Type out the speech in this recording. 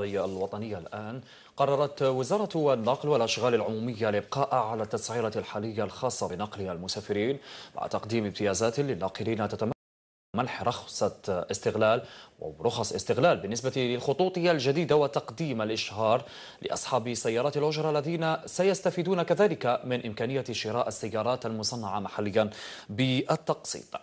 الوطنية الآن قررت وزارة النقل والأشغال العمومية الإبقاء على التسعيرة الحالية الخاصة بنقل المسافرين مع تقديم امتيازات للناقلين تتم منح رخصة استغلال ورخص استغلال بالنسبة للخطوط الجديدة وتقديم الإشهار لأصحاب سيارات الأجرة الذين سيستفيدون كذلك من إمكانية شراء السيارات المصنعة محليا بالتقسيط